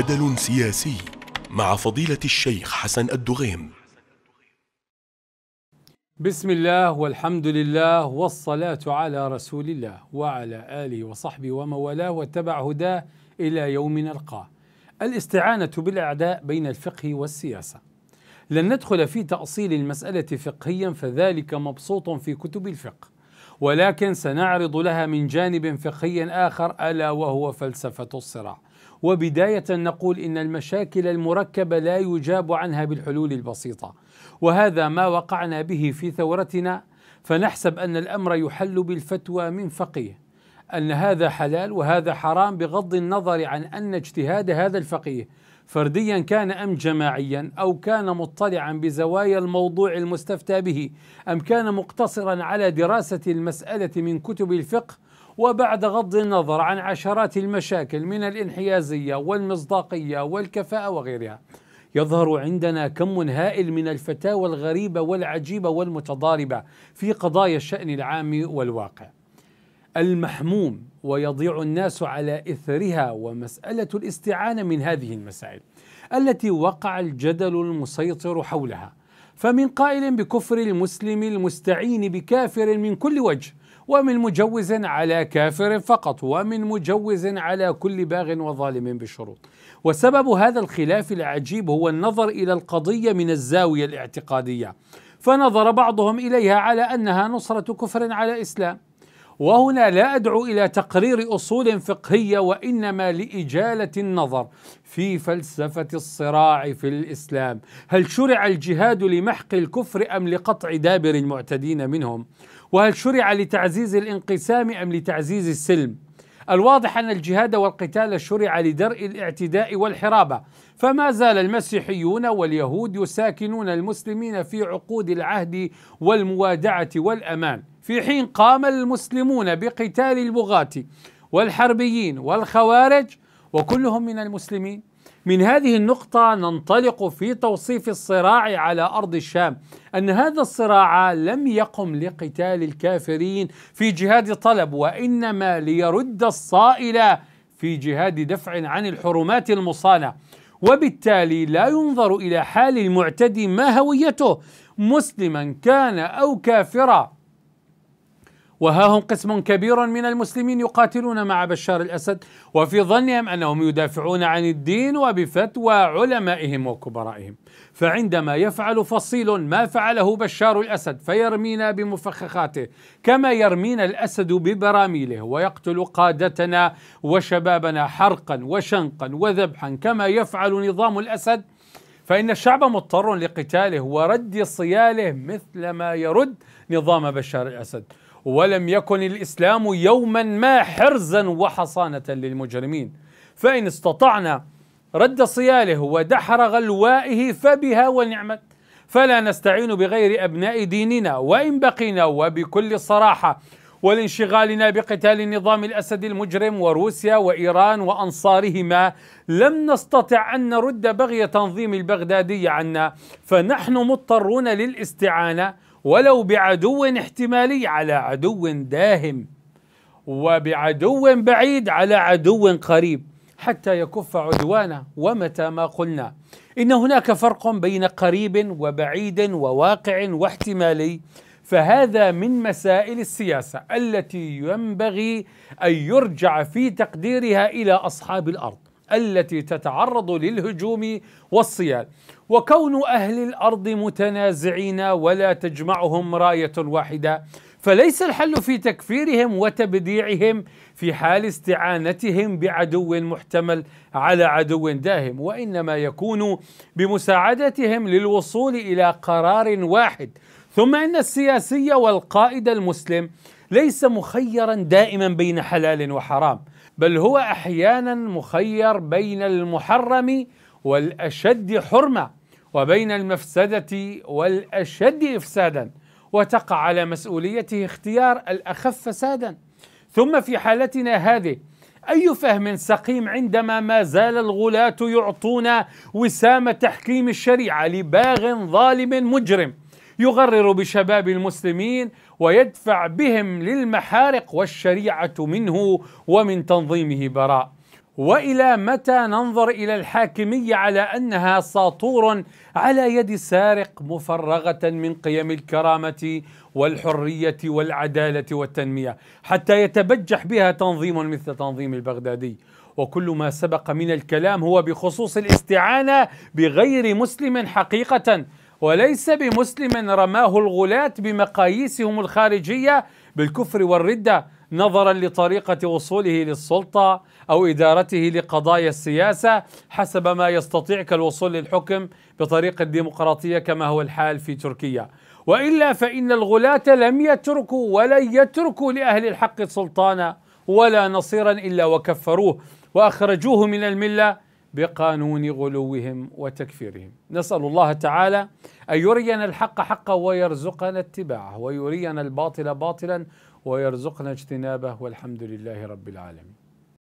جدل سياسي مع فضيلة الشيخ حسن الدغيم. بسم الله والحمد لله والصلاة على رسول الله وعلى آله وصحبه ومولاه واتبع هداه إلى يوم نلقاه. الاستعانة بالأعداء بين الفقه والسياسة. لن ندخل في تأصيل المسألة فقهيا فذلك مبسوط في كتب الفقه. ولكن سنعرض لها من جانب فقهي آخر ألا وهو فلسفة الصراع. وبداية نقول إن المشاكل المركبة لا يجاب عنها بالحلول البسيطة وهذا ما وقعنا به في ثورتنا فنحسب أن الأمر يحل بالفتوى من فقيه أن هذا حلال وهذا حرام بغض النظر عن أن اجتهاد هذا الفقيه فرديا كان ام جماعيا او كان مطلعا بزوايا الموضوع المستفتى به ام كان مقتصرا على دراسه المساله من كتب الفقه وبعد غض النظر عن عشرات المشاكل من الانحيازية والمصداقية والكفاءة وغيرها يظهر عندنا كم هائل من الفتاوى الغريبة والعجيبة والمتضاربة في قضايا الشأن العام والواقع المحموم ويضيع الناس على إثرها ومسألة الاستعانة من هذه المسائل التي وقع الجدل المسيطر حولها فمن قائل بكفر المسلم المستعين بكافر من كل وجه ومن مجوز على كافر فقط ومن مجوز على كل باغ وظالم بشروط وسبب هذا الخلاف العجيب هو النظر إلى القضية من الزاوية الاعتقادية فنظر بعضهم إليها على أنها نصرة كفر على إسلام وهنا لا أدعو إلى تقرير أصول فقهية وإنما لإجالة النظر في فلسفة الصراع في الإسلام هل شرع الجهاد لمحق الكفر أم لقطع دابر المعتدين منهم وهل شرع لتعزيز الانقسام أم لتعزيز السلم الواضح أن الجهاد والقتال شرع لدرء الاعتداء والحرابة فما زال المسيحيون واليهود يساكنون المسلمين في عقود العهد والموادعة والأمان في حين قام المسلمون بقتال البغاة والحربيين والخوارج وكلهم من المسلمين من هذه النقطة ننطلق في توصيف الصراع على أرض الشام أن هذا الصراع لم يقم لقتال الكافرين في جهاد طلب وإنما ليرد الصائل في جهاد دفع عن الحرمات المصانة وبالتالي لا ينظر إلى حال المعتدي ما هويته مسلما كان أو كافرا وها هم قسم كبير من المسلمين يقاتلون مع بشار الأسد وفي ظنهم أنهم يدافعون عن الدين وبفتوى علمائهم وكبرائهم فعندما يفعل فصيل ما فعله بشار الأسد فيرمينا بمفخخاته كما يرمينا الأسد ببراميله ويقتل قادتنا وشبابنا حرقا وشنقا وذبحا كما يفعل نظام الأسد فإن الشعب مضطر لقتاله ورد صياله مثل ما يرد نظام بشار الأسد ولم يكن الإسلام يوما ما حرزا وحصانة للمجرمين فإن استطعنا رد صياله ودحر غلوائه فبها ونعمت فلا نستعين بغير أبناء ديننا وإن بقينا وبكل صراحة ولانشغالنا بقتال نظام الأسد المجرم وروسيا وإيران وأنصارهما لم نستطع أن نرد بغي تنظيم البغدادي عنا فنحن مضطرون للاستعانة ولو بعدو احتمالي على عدو داهم وبعدو بعيد على عدو قريب حتى يكف عدوانه ومتى ما قلنا ان هناك فرق بين قريب وبعيد وواقع واحتمالي فهذا من مسائل السياسه التي ينبغي ان يرجع في تقديرها الى اصحاب الارض التي تتعرض للهجوم والصيال وكون أهل الأرض متنازعين ولا تجمعهم راية واحدة فليس الحل في تكفيرهم وتبديعهم في حال استعانتهم بعدو محتمل على عدو داهم وانما يكون بمساعدتهم للوصول الى قرار واحد ثم ان السياسي والقائد المسلم ليس مخيرا دائما بين حلال وحرام بل هو احيانا مخير بين المحرم والاشد حرمه وبين المفسده والاشد افسادا وتقع على مسؤوليته اختيار الاخف فسادا ثم في حالتنا هذه أي فهم سقيم عندما ما زال الغلاة يعطون وسام تحكيم الشريعة لباغ ظالم مجرم يغرر بشباب المسلمين ويدفع بهم للمحارق والشريعه منه ومن تنظيمه براء والى متى ننظر الى الحاكميه على انها ساطور على يد سارق مفرغه من قيم الكرامه والحريه والعداله والتنميه حتى يتبجح بها تنظيم مثل تنظيم البغدادي وكل ما سبق من الكلام هو بخصوص الاستعانه بغير مسلم حقيقه وليس بمسلم رماه الغلاة بمقاييسهم الخارجية بالكفر والردة نظرا لطريقة وصوله للسلطة أو إدارته لقضايا السياسة حسب ما يستطيع كالوصول للحكم بطريقة ديمقراطية كما هو الحال في تركيا وإلا فإن الغلاة لم يتركوا ولن يتركوا لأهل الحق سلطانا ولا نصيرا إلا وكفروه وأخرجوه من الملة بقانون غلوهم وتكفيرهم نسال الله تعالى ان يرينا الحق حقا ويرزقنا اتباعه ويرينا الباطل باطلا ويرزقنا اجتنابه والحمد لله رب العالمين